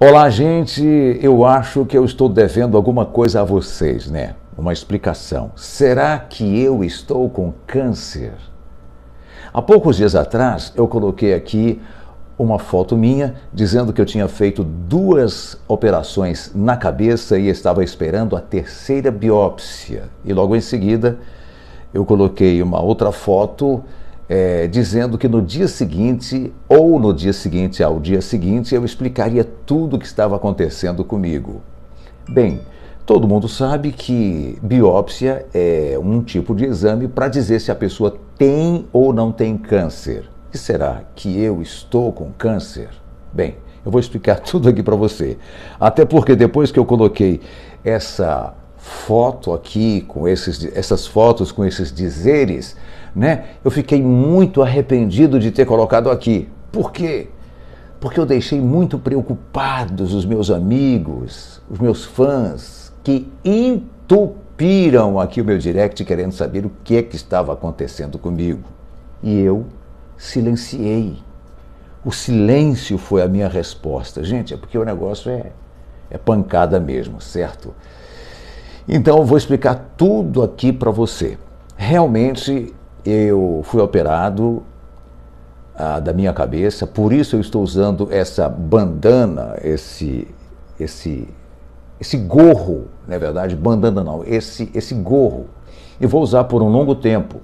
Olá, gente. Eu acho que eu estou devendo alguma coisa a vocês, né? Uma explicação. Será que eu estou com câncer? Há poucos dias atrás, eu coloquei aqui uma foto minha dizendo que eu tinha feito duas operações na cabeça e estava esperando a terceira biópsia. E logo em seguida, eu coloquei uma outra foto é, dizendo que no dia seguinte, ou no dia seguinte ao dia seguinte, eu explicaria tudo o que estava acontecendo comigo. Bem, todo mundo sabe que biópsia é um tipo de exame para dizer se a pessoa tem ou não tem câncer. E será que eu estou com câncer? Bem, eu vou explicar tudo aqui para você. Até porque depois que eu coloquei essa foto aqui com esses, essas fotos com esses dizeres, né? Eu fiquei muito arrependido de ter colocado aqui. Por quê? Porque eu deixei muito preocupados os meus amigos, os meus fãs que entupiram aqui o meu direct querendo saber o que é que estava acontecendo comigo. E eu silenciei. O silêncio foi a minha resposta. Gente, é porque o negócio é é pancada mesmo, certo? Então eu vou explicar tudo aqui para você. Realmente eu fui operado ah, da minha cabeça, por isso eu estou usando essa bandana, esse esse esse gorro, na é verdade, bandana não, esse esse gorro. E vou usar por um longo tempo.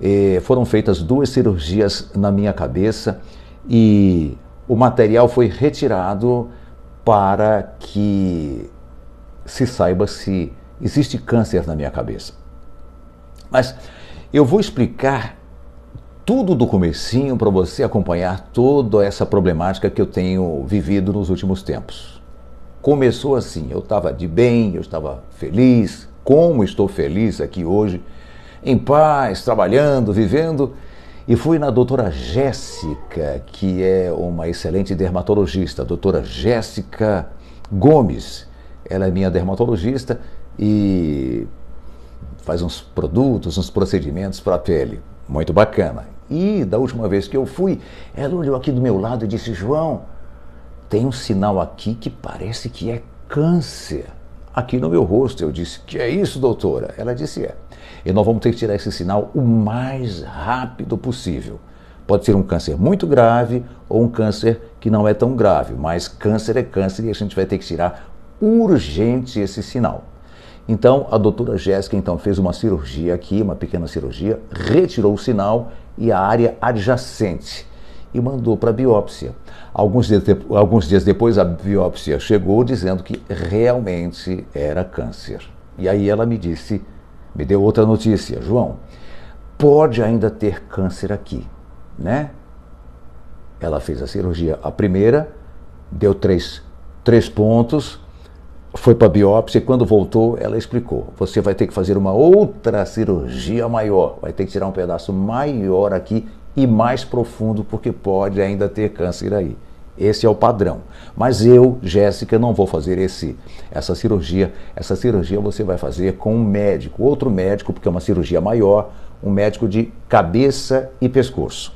E foram feitas duas cirurgias na minha cabeça e o material foi retirado para que se saiba se existe câncer na minha cabeça. Mas eu vou explicar tudo do comecinho para você acompanhar toda essa problemática que eu tenho vivido nos últimos tempos. Começou assim, eu estava de bem, eu estava feliz, como estou feliz aqui hoje, em paz, trabalhando, vivendo, e fui na doutora Jéssica, que é uma excelente dermatologista, a doutora Jéssica Gomes, ela é minha dermatologista e faz uns produtos, uns procedimentos para a pele. Muito bacana. E da última vez que eu fui, ela olhou aqui do meu lado e disse: João, tem um sinal aqui que parece que é câncer. Aqui no meu rosto. Eu disse: Que é isso, doutora? Ela disse: É. E nós vamos ter que tirar esse sinal o mais rápido possível. Pode ser um câncer muito grave ou um câncer que não é tão grave, mas câncer é câncer e a gente vai ter que tirar urgente esse sinal. Então, a doutora Jéssica então fez uma cirurgia aqui, uma pequena cirurgia, retirou o sinal e a área adjacente e mandou para biópsia. Alguns dias, alguns dias depois, a biópsia chegou dizendo que realmente era câncer. E aí ela me disse, me deu outra notícia, João, pode ainda ter câncer aqui, né? Ela fez a cirurgia, a primeira, deu três, três pontos, foi para biópsia e quando voltou, ela explicou: você vai ter que fazer uma outra cirurgia maior, vai ter que tirar um pedaço maior aqui e mais profundo, porque pode ainda ter câncer aí. Esse é o padrão. Mas eu, Jéssica, não vou fazer esse, essa cirurgia. Essa cirurgia você vai fazer com um médico, outro médico, porque é uma cirurgia maior, um médico de cabeça e pescoço.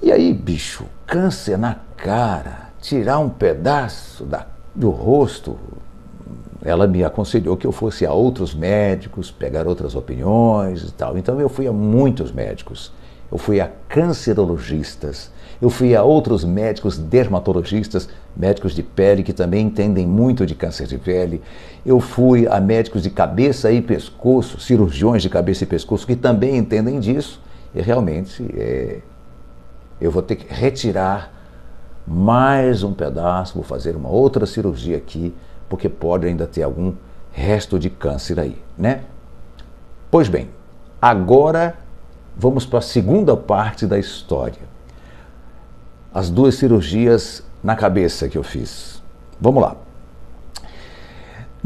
E aí, bicho, câncer na cara, tirar um pedaço da do rosto, ela me aconselhou que eu fosse a outros médicos, pegar outras opiniões e tal. Então eu fui a muitos médicos. Eu fui a cancerologistas, eu fui a outros médicos dermatologistas, médicos de pele que também entendem muito de câncer de pele. Eu fui a médicos de cabeça e pescoço, cirurgiões de cabeça e pescoço que também entendem disso. E realmente é, eu vou ter que retirar mais um pedaço, vou fazer uma outra cirurgia aqui, porque pode ainda ter algum resto de câncer aí, né? Pois bem, agora vamos para a segunda parte da história. As duas cirurgias na cabeça que eu fiz. Vamos lá.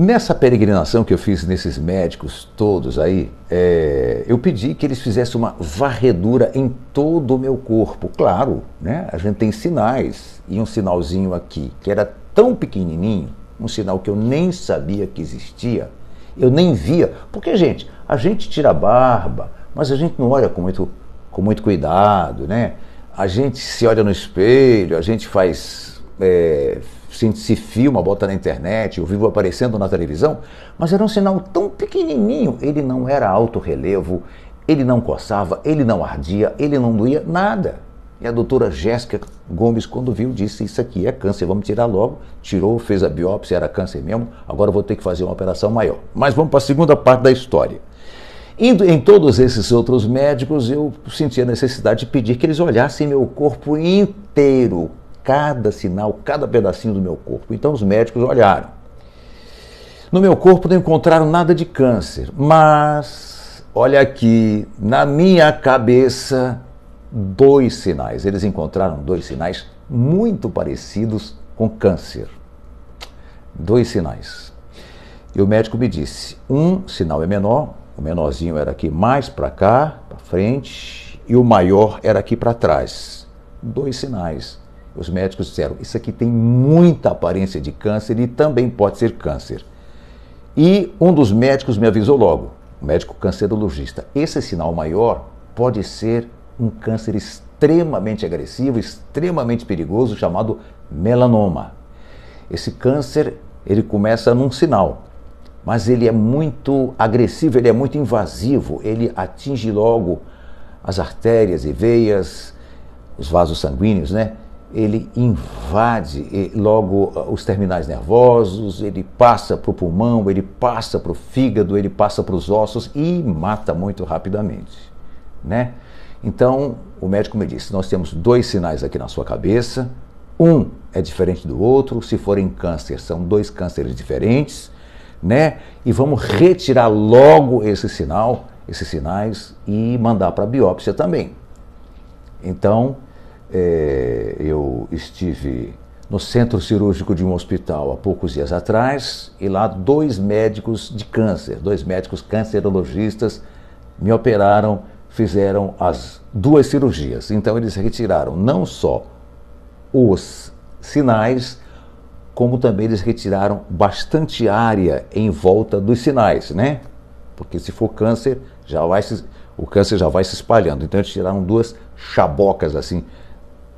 Nessa peregrinação que eu fiz nesses médicos todos aí, é, eu pedi que eles fizessem uma varredura em todo o meu corpo. Claro, né? A gente tem sinais e um sinalzinho aqui que era tão pequenininho, um sinal que eu nem sabia que existia, eu nem via. Porque, gente, a gente tira a barba, mas a gente não olha com muito, com muito cuidado, né? A gente se olha no espelho, a gente faz. É, se filma, bota na internet, o vivo aparecendo na televisão, mas era um sinal tão pequenininho, ele não era alto relevo, ele não coçava, ele não ardia, ele não doía, nada. E a doutora Jéssica Gomes, quando viu, disse: Isso aqui é câncer, vamos tirar logo. Tirou, fez a biópsia, era câncer mesmo, agora vou ter que fazer uma operação maior. Mas vamos para a segunda parte da história. Indo em todos esses outros médicos, eu senti a necessidade de pedir que eles olhassem meu corpo inteiro, cada sinal, cada pedacinho do meu corpo. Então os médicos olharam. No meu corpo não encontraram nada de câncer, mas olha aqui, na minha cabeça, dois sinais. Eles encontraram dois sinais muito parecidos com câncer. Dois sinais. E o médico me disse: um sinal é menor, o menorzinho era aqui mais para cá, para frente, e o maior era aqui para trás. Dois sinais. Os médicos disseram: Isso aqui tem muita aparência de câncer e também pode ser câncer. E um dos médicos me avisou logo, o médico cancerologista: Esse sinal maior pode ser um câncer extremamente agressivo, extremamente perigoso, chamado melanoma. Esse câncer ele começa num sinal, mas ele é muito agressivo, ele é muito invasivo, ele atinge logo as artérias e veias, os vasos sanguíneos, né? ele invade logo ah, os terminais nervosos, ele passa para o pulmão, ele passa para o fígado, ele passa para os ossos e mata muito rapidamente, né? Então, o médico me disse: nós temos dois sinais aqui na sua cabeça. Um é diferente do outro. Se forem câncer, são dois cânceres diferentes, né? E vamos retirar logo esse sinal, esses sinais e mandar para a biópsia também. Então, é, eu estive no centro cirúrgico de um hospital há poucos dias atrás e lá dois médicos de câncer, dois médicos cancerologistas, me operaram, fizeram as duas cirurgias. Então eles retiraram não só os sinais, como também eles retiraram bastante área em volta dos sinais, né? Porque se for câncer, já vai se, o câncer já vai se espalhando. Então eles tiraram duas chabocas assim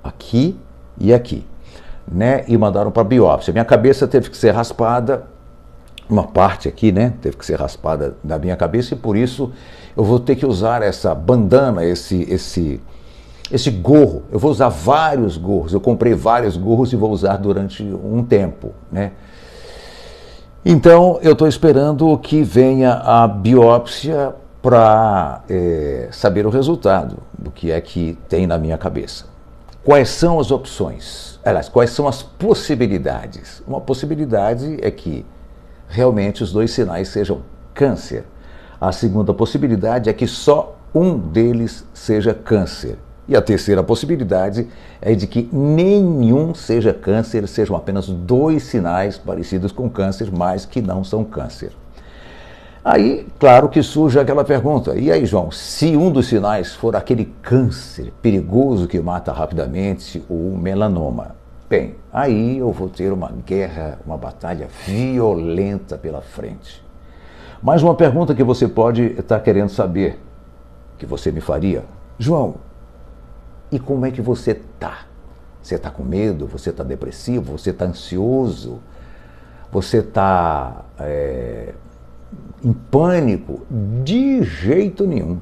aqui e aqui, né? E mandaram para biópsia. Minha cabeça teve que ser raspada, uma parte aqui, né? Teve que ser raspada da minha cabeça e por isso eu vou ter que usar essa bandana, esse esse esse gorro. Eu vou usar vários gorros. Eu comprei vários gorros e vou usar durante um tempo, né? Então eu estou esperando que venha a biópsia para é, saber o resultado do que é que tem na minha cabeça. Quais são as opções? Aliás, quais são as possibilidades? Uma possibilidade é que realmente os dois sinais sejam câncer. A segunda possibilidade é que só um deles seja câncer. E a terceira possibilidade é de que nenhum seja câncer, sejam apenas dois sinais parecidos com câncer, mas que não são câncer. Aí, claro que surge aquela pergunta: e aí, João, se um dos sinais for aquele câncer perigoso que mata rapidamente ou melanoma? Bem, aí eu vou ter uma guerra, uma batalha violenta pela frente. Mais uma pergunta que você pode estar tá querendo saber, que você me faria: João, e como é que você tá? Você está com medo? Você está depressivo? Você está ansioso? Você está. É eh, em pânico de jeito nenhum.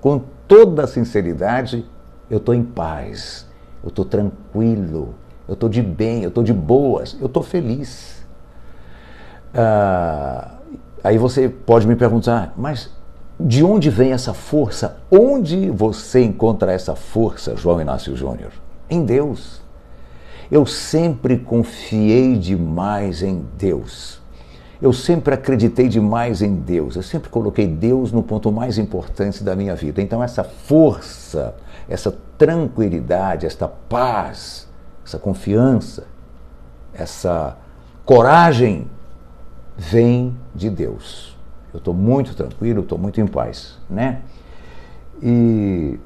Com toda a sinceridade, eu estou em paz, eu estou tranquilo, eu estou de bem, eu estou de boas, eu estou feliz. Ah, aí você pode me perguntar, ah, mas de onde vem essa força? Onde você encontra essa força, João Inácio Júnior? Em Deus. Eu sempre confiei demais em Deus. Eu sempre acreditei demais em Deus, eu sempre coloquei Deus no ponto mais importante da minha vida. Então, essa força, essa tranquilidade, esta paz, essa confiança, essa coragem vem de Deus. Eu estou muito tranquilo, estou muito em paz, né? E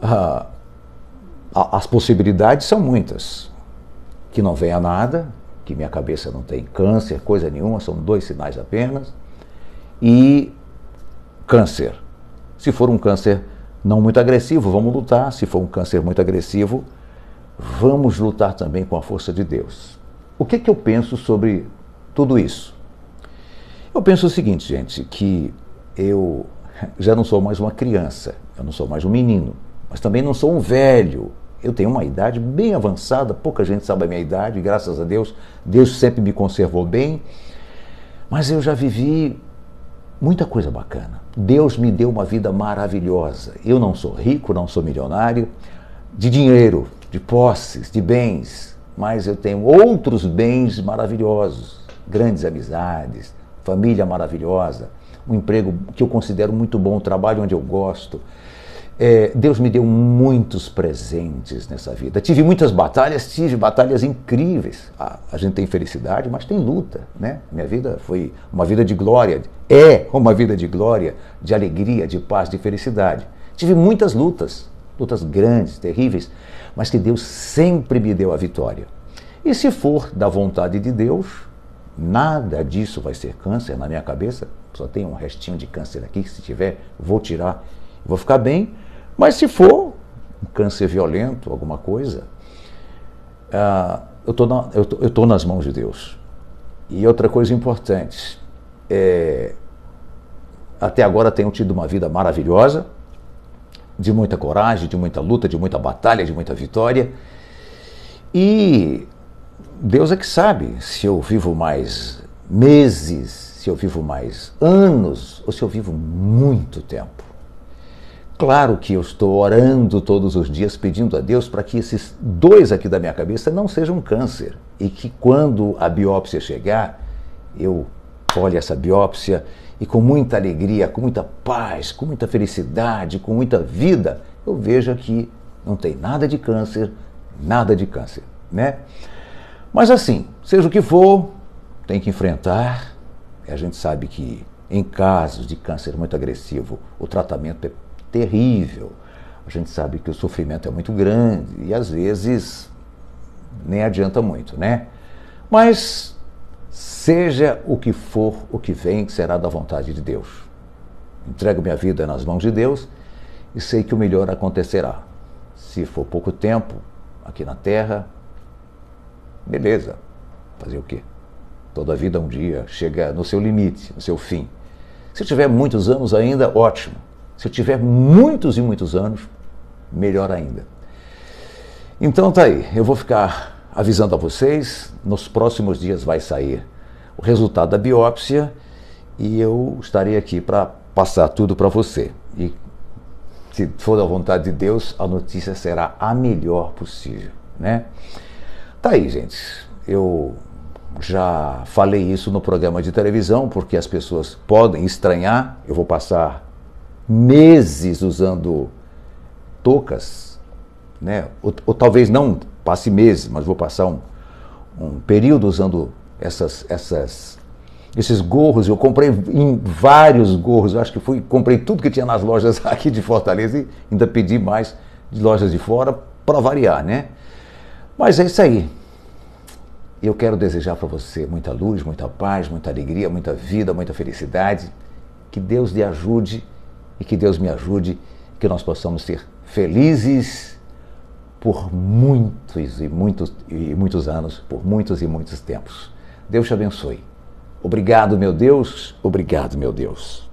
ah, as possibilidades são muitas. Que não venha nada, que minha cabeça não tem câncer, coisa nenhuma, são dois sinais apenas. E câncer. Se for um câncer não muito agressivo, vamos lutar. Se for um câncer muito agressivo, vamos lutar também com a força de Deus. O que é que eu penso sobre tudo isso? Eu penso o seguinte, gente, que eu já não sou mais uma criança, eu não sou mais um menino, mas também não sou um velho, eu tenho uma idade bem avançada, pouca gente sabe a minha idade, graças a Deus, Deus sempre me conservou bem. Mas eu já vivi muita coisa bacana. Deus me deu uma vida maravilhosa. Eu não sou rico, não sou milionário, de dinheiro, de posses, de bens, mas eu tenho outros bens maravilhosos, grandes amizades, família maravilhosa, um emprego que eu considero muito bom, um trabalho onde eu gosto. É, Deus me deu muitos presentes nessa vida. Tive muitas batalhas, tive batalhas incríveis. A, a, gente tem felicidade, mas tem luta, né? Minha vida foi uma vida de glória, é uma vida de glória, de alegria, de paz, de felicidade. Tive muitas lutas, lutas grandes, terríveis, mas que Deus sempre me deu a vitória. E se for da vontade de Deus, nada disso vai ser câncer na minha cabeça. Só tem um restinho de câncer aqui, se tiver, vou tirar, vou ficar bem mas se for um câncer violento, alguma coisa, ah, eu tô estou nas mãos de Deus. E outra coisa importante, é, até agora tenho tido uma vida maravilhosa, de muita coragem, de muita luta, de muita batalha, de muita vitória. E Deus é que sabe se eu vivo mais meses, se eu vivo mais anos ou se eu vivo muito tempo. Claro que eu estou orando todos os dias, pedindo a Deus para que esses dois aqui da minha cabeça não sejam câncer e que quando a biópsia chegar, eu olhe essa biópsia e com muita alegria, com muita paz, com muita felicidade, com muita vida, eu veja que não tem nada de câncer, nada de câncer, né? Mas assim, seja o que for, tem que enfrentar. E a gente sabe que em casos de câncer muito agressivo, o tratamento é terrível. A gente sabe que o sofrimento é muito grande e às vezes nem adianta muito, né? Mas seja o que for o que vem, que será da vontade de Deus. Entrego minha vida nas mãos de Deus e sei que o melhor acontecerá. Se for pouco tempo aqui na terra, beleza. Fazer o quê? Toda a vida um dia chega no seu limite, no seu fim. Se tiver muitos anos ainda, ótimo se eu tiver muitos e muitos anos, melhor ainda. Então tá aí, eu vou ficar avisando a vocês, nos próximos dias vai sair o resultado da biópsia e eu estarei aqui para passar tudo para você. E se for da vontade de Deus, a notícia será a melhor possível, né? Tá aí, gente. Eu já falei isso no programa de televisão, porque as pessoas podem estranhar. Eu vou passar meses usando toucas, né? Ou, ou, talvez não passe meses, mas vou passar um, um período usando essas, essas, esses gorros. Eu comprei vários gorros, eu acho que fui, comprei tudo que tinha nas lojas aqui de Fortaleza e ainda pedi mais de lojas de fora para variar, né? Mas é isso aí. Eu quero desejar para você muita luz, muita paz, muita alegria, muita vida, muita felicidade. Que Deus lhe ajude e que Deus me ajude que nós possamos ser felizes por muitos e muitos e muitos anos, por muitos e muitos tempos. Deus te abençoe. Obrigado, meu Deus. Obrigado, meu Deus.